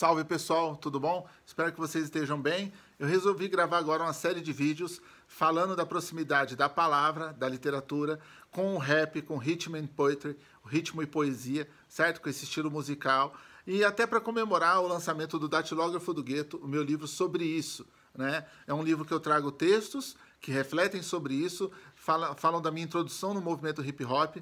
Salve pessoal, tudo bom? Espero que vocês estejam bem. Eu resolvi gravar agora uma série de vídeos falando da proximidade da palavra, da literatura, com o rap, com ritmo and poetry, ritmo e poesia, certo? Com esse estilo musical. E até para comemorar o lançamento do Datilógrafo do Gueto, o meu livro sobre isso. Né? É um livro que eu trago textos que refletem sobre isso, falam da minha introdução no movimento hip hop,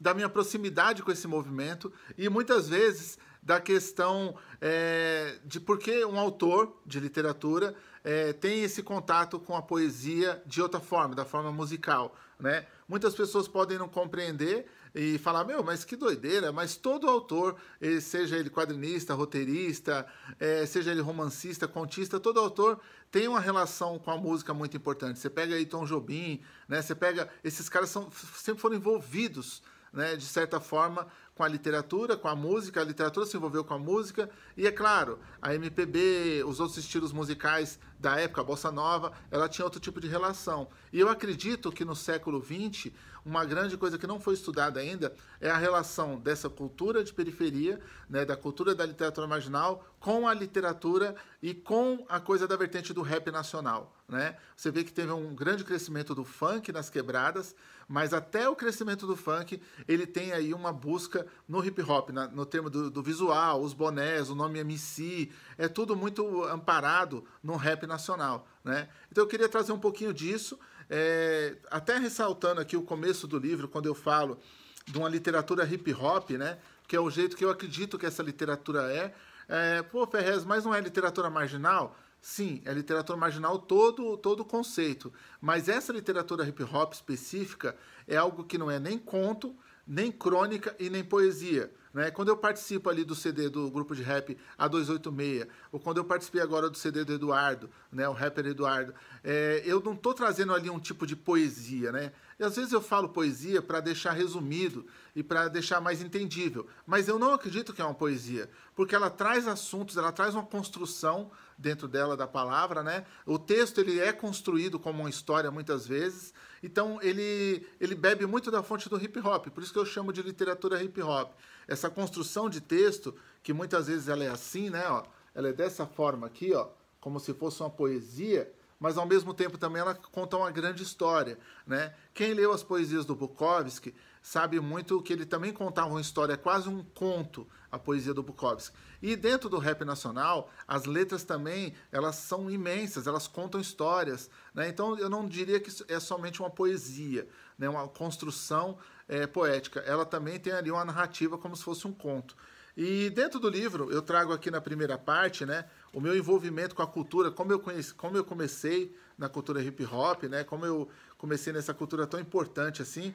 da minha proximidade com esse movimento e muitas vezes da questão é, de por que um autor de literatura é, tem esse contato com a poesia de outra forma, da forma musical. Né? Muitas pessoas podem não compreender e falar, meu, mas que doideira, mas todo autor, eh, seja ele quadrinista, roteirista, é, seja ele romancista, contista, todo autor tem uma relação com a música muito importante. Você pega aí Tom Jobim, né? Você pega. Esses caras são, sempre foram envolvidos, né, de certa forma, com a literatura, com a música, a literatura se envolveu com a música, e é claro, a MPB, os outros estilos musicais da época, a bossa nova, ela tinha outro tipo de relação. E eu acredito que no século XX, uma grande coisa que não foi estudada ainda é a relação dessa cultura de periferia, né, da cultura da literatura marginal, com a literatura e com a coisa da vertente do rap nacional. Né? Você vê que teve um grande crescimento do funk nas quebradas, mas até o crescimento do funk, ele tem aí uma busca no hip hop, na, no termo do, do, visual, os bonés, o nome MC, é tudo muito amparado no rap nacional, né? Então eu queria trazer um pouquinho disso, é, até ressaltando aqui o começo do livro, quando eu falo de uma literatura hip hop, né? Que é o jeito que eu acredito que essa literatura é. é Pô, Ferrez, mas não é literatura marginal? Sim, é literatura marginal todo todo conceito, mas essa literatura hip hop específica é algo que não é nem conto, nem crônica e nem poesia. Né? Quando eu participo ali do CD do grupo de rap A286, ou quando eu participei agora do CD do Eduardo, né? o rapper Eduardo, é, eu não estou trazendo ali um tipo de poesia. Né? E às vezes eu falo poesia para deixar resumido e para deixar mais entendível, mas eu não acredito que é uma poesia, porque ela traz assuntos, ela traz uma construção dentro dela da palavra, né? O texto ele é construído como uma história muitas vezes, então ele ele bebe muito da fonte do hip hop, por isso que eu chamo de literatura hip hop. Essa construção de texto, que muitas vezes ela é assim, né? Ó, ela é dessa forma aqui, ó, como se fosse uma poesia, mas ao mesmo tempo também ela conta uma grande história, né? Quem leu as poesias do Bukowski sabe muito que ele também contava uma história, quase um conto, a poesia do Bukowski. E dentro do rap nacional, as letras também, elas são imensas, elas contam histórias, né? Então eu não diria que é somente uma poesia, né? Uma construção é, poética, ela também tem ali uma narrativa como se fosse um conto. E dentro do livro, eu trago aqui na primeira parte, né, o meu envolvimento com a cultura, como eu, conheci, como eu comecei na cultura hip hop, né, como eu comecei nessa cultura tão importante assim.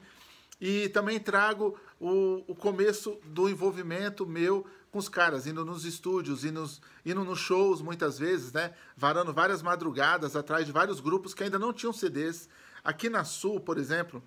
E também trago o, o começo do envolvimento meu com os caras, indo nos estúdios, indo, indo nos shows muitas vezes, né? Varando várias madrugadas atrás de vários grupos que ainda não tinham CDs. Aqui na Sul, por exemplo,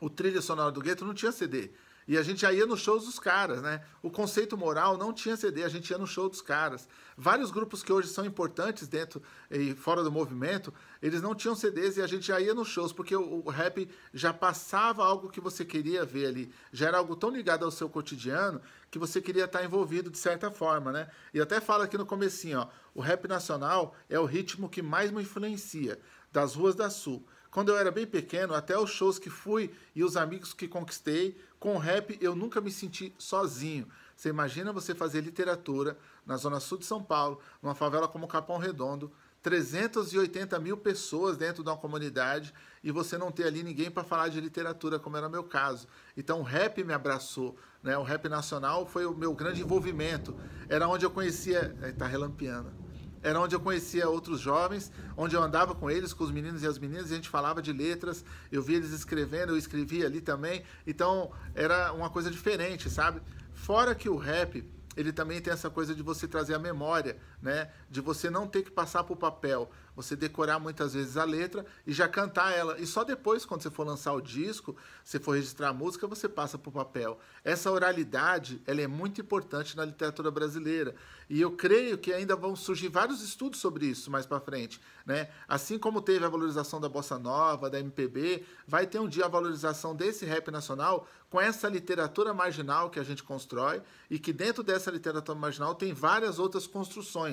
o trilha sonora do gueto não tinha CD. E a gente já ia nos shows dos caras, né? O conceito moral não tinha CD, a gente ia no show dos caras. Vários grupos que hoje são importantes dentro e fora do movimento, eles não tinham CDs e a gente já ia nos shows, porque o, o rap já passava algo que você queria ver ali. Já era algo tão ligado ao seu cotidiano que você queria estar envolvido de certa forma, né? E até fala aqui no comecinho, ó, o rap nacional é o ritmo que mais me influencia, das ruas da Sul. Quando eu era bem pequeno, até os shows que fui e os amigos que conquistei, com o rap eu nunca me senti sozinho. Você imagina você fazer literatura na zona sul de São Paulo, numa favela como Capão Redondo, 380 mil pessoas dentro de uma comunidade e você não ter ali ninguém para falar de literatura, como era o meu caso. Então o rap me abraçou, né? o rap nacional foi o meu grande envolvimento. Era onde eu conhecia. Está eh, relampiando era onde eu conhecia outros jovens, onde eu andava com eles, com os meninos e as meninas, e a gente falava de letras, eu via eles escrevendo, eu escrevia ali também, então era uma coisa diferente, sabe? Fora que o rap, ele também tem essa coisa de você trazer a memória né? De você não ter que passar para o papel, você decorar muitas vezes a letra e já cantar ela. E só depois, quando você for lançar o disco, você for registrar a música, você passa para o papel. Essa oralidade, ela é muito importante na literatura brasileira. E eu creio que ainda vão surgir vários estudos sobre isso mais para frente, né? Assim como teve a valorização da bossa nova, da MPB, vai ter um dia a valorização desse rap nacional com essa literatura marginal que a gente constrói e que dentro dessa literatura marginal tem várias outras construções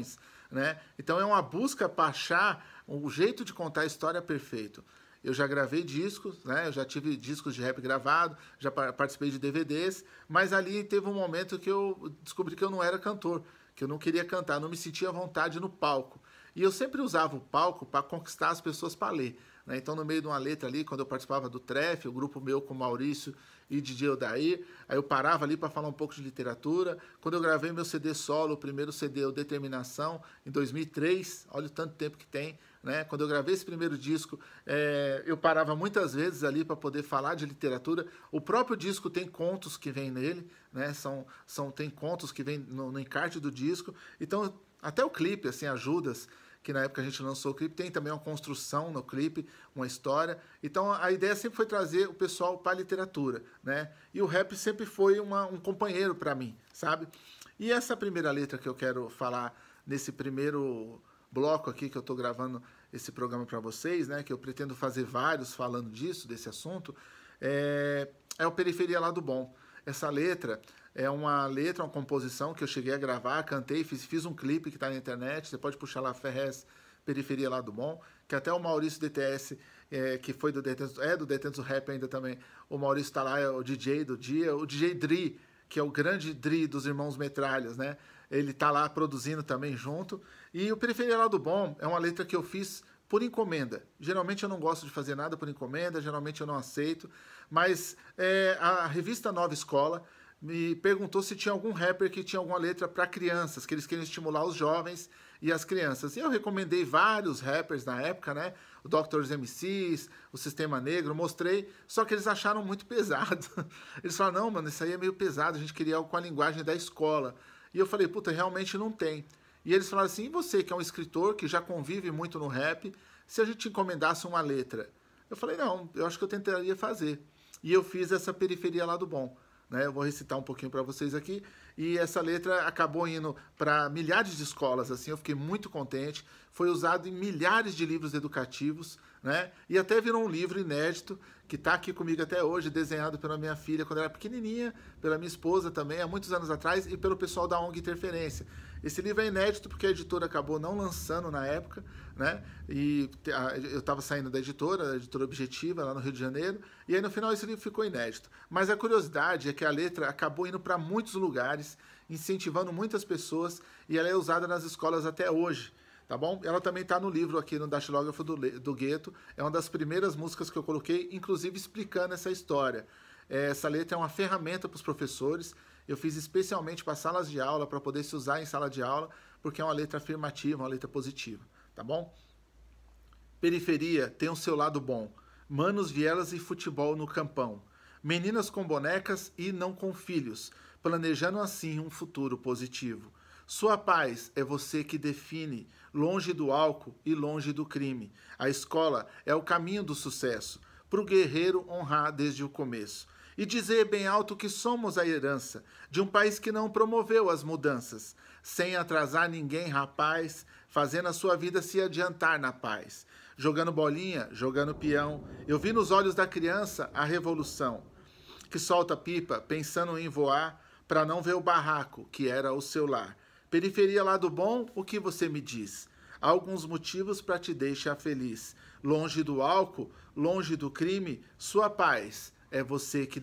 né? Então é uma busca para achar o jeito de contar a história perfeito. Eu já gravei discos, né? Eu já tive discos de rap gravado, já participei de DVDs, mas ali teve um momento que eu descobri que eu não era cantor, que eu não queria cantar, não me sentia à vontade no palco. E eu sempre usava o palco para conquistar as pessoas para ler. Né? Então, no meio de uma letra ali, quando eu participava do TREF, o grupo meu com Maurício e DJ Odair, aí eu parava ali para falar um pouco de literatura. Quando eu gravei meu CD solo, o primeiro CD, o Determinação, em 2003, olha o tanto tempo que tem, né? Quando eu gravei esse primeiro disco, é, eu parava muitas vezes ali para poder falar de literatura. O próprio disco tem contos que vem nele, né? São, são tem contos que vem no, no encarte do disco. Então até o clipe, assim, ajudas que na época a gente lançou o clipe, tem também uma construção no clipe, uma história. Então a ideia sempre foi trazer o pessoal para a literatura, né? E o rap sempre foi uma, um companheiro para mim, sabe? E essa primeira letra que eu quero falar nesse primeiro bloco aqui que eu estou gravando esse programa para vocês, né? Que eu pretendo fazer vários falando disso, desse assunto, é, é o Periferia Lado Bom. Essa letra é uma letra, uma composição que eu cheguei a gravar, cantei, fiz, fiz um clipe que está na internet, você pode puxar lá Ferrez Periferia lá do Bom, que até o Maurício DTS, é, que foi do Detentos, é do Detentos Rap ainda também, o Maurício está lá, é o DJ do dia, o DJ Dri, que é o grande Dri dos Irmãos Metralhas, né? Ele está lá produzindo também junto. E o Periferia lá do Bom é uma letra que eu fiz por encomenda. Geralmente eu não gosto de fazer nada por encomenda, geralmente eu não aceito, mas é, a revista Nova Escola me perguntou se tinha algum rapper que tinha alguma letra para crianças, que eles queriam estimular os jovens e as crianças. E eu recomendei vários rappers na época, né? O Doctors MCs, o Sistema Negro, mostrei, só que eles acharam muito pesado. Eles falaram: não, mano, isso aí é meio pesado, a gente queria algo com a linguagem da escola. E eu falei: puta, realmente não tem. E eles falaram assim: você que é um escritor, que já convive muito no rap, se a gente encomendasse uma letra? Eu falei: não, eu acho que eu tentaria fazer. E eu fiz essa periferia lá do bom. Né? Eu vou recitar um pouquinho para vocês aqui. E essa letra acabou indo para milhares de escolas, assim, eu fiquei muito contente. Foi usado em milhares de livros educativos, né? E até virou um livro inédito que está aqui comigo até hoje, desenhado pela minha filha quando era pequenininha, pela minha esposa também, há muitos anos atrás, e pelo pessoal da ONG Interferência. Esse livro é inédito porque a editora acabou não lançando na época, né? E eu estava saindo da editora, da editora Objetiva, lá no Rio de Janeiro, e aí no final esse livro ficou inédito. Mas a curiosidade é que a letra acabou indo para muitos lugares, incentivando muitas pessoas, e ela é usada nas escolas até hoje tá bom? Ela também está no livro aqui no Datilógrafo do, do Gueto. É uma das primeiras músicas que eu coloquei, inclusive explicando essa história. É, essa letra é uma ferramenta para os professores. Eu fiz especialmente para salas de aula, para poder se usar em sala de aula, porque é uma letra afirmativa, uma letra positiva, tá bom? Periferia tem o seu lado bom. Manos, vielas e futebol no campão. Meninas com bonecas e não com filhos, planejando assim um futuro positivo. Sua paz é você que define, longe do álcool e longe do crime. A escola é o caminho do sucesso, para o guerreiro honrar desde o começo. E dizer bem alto que somos a herança de um país que não promoveu as mudanças, sem atrasar ninguém, rapaz, fazendo a sua vida se adiantar na paz. Jogando bolinha, jogando peão, eu vi nos olhos da criança a revolução, que solta pipa pensando em voar, para não ver o barraco que era o seu lar Periferia lado bom, o que você me diz? Há alguns motivos para te deixar feliz. Longe do álcool, longe do crime, sua paz é você que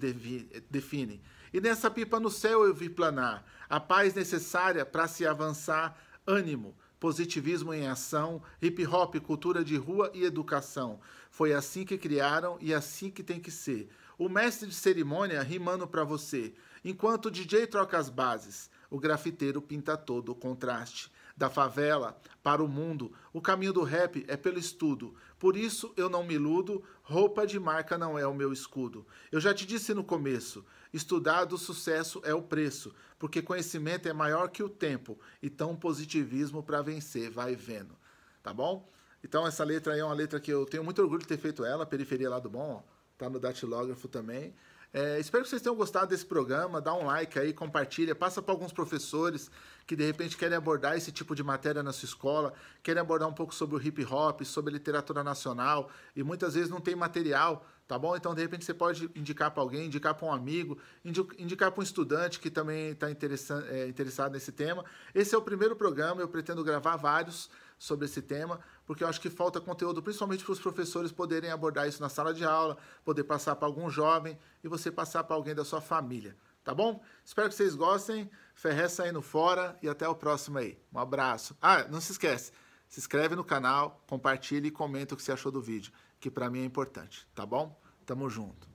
define. E nessa pipa no céu eu vi planar, a paz necessária para se avançar, ânimo, positivismo em ação, hip hop, cultura de rua e educação. Foi assim que criaram e assim que tem que ser. O mestre de cerimônia rimando para você, enquanto o DJ troca as bases o grafiteiro pinta todo o contraste. Da favela para o mundo, o caminho do rap é pelo estudo. Por isso eu não me iludo, roupa de marca não é o meu escudo. Eu já te disse no começo: estudado sucesso é o preço, porque conhecimento é maior que o tempo. Então, positivismo para vencer, vai vendo. Tá bom? Então, essa letra aí é uma letra que eu tenho muito orgulho de ter feito ela, Periferia Lado Bom, ó, tá no datilógrafo também. É, espero que vocês tenham gostado desse programa. Dá um like aí, compartilha, passa para alguns professores que de repente querem abordar esse tipo de matéria na sua escola, querem abordar um pouco sobre o hip hop, sobre literatura nacional e muitas vezes não tem material, tá bom? Então de repente você pode indicar para alguém, indicar para um amigo, indicar para um estudante que também está é, interessado nesse tema. Esse é o primeiro programa, eu pretendo gravar vários sobre esse tema, porque eu acho que falta conteúdo, principalmente para os professores poderem abordar isso na sala de aula, poder passar para algum jovem e você passar para alguém da sua família, tá bom? Espero que vocês gostem. Ferré saindo fora e até o próximo aí. Um abraço. Ah, não se esquece, se inscreve no canal, compartilha e comenta o que você achou do vídeo, que para mim é importante, tá bom? Tamo junto.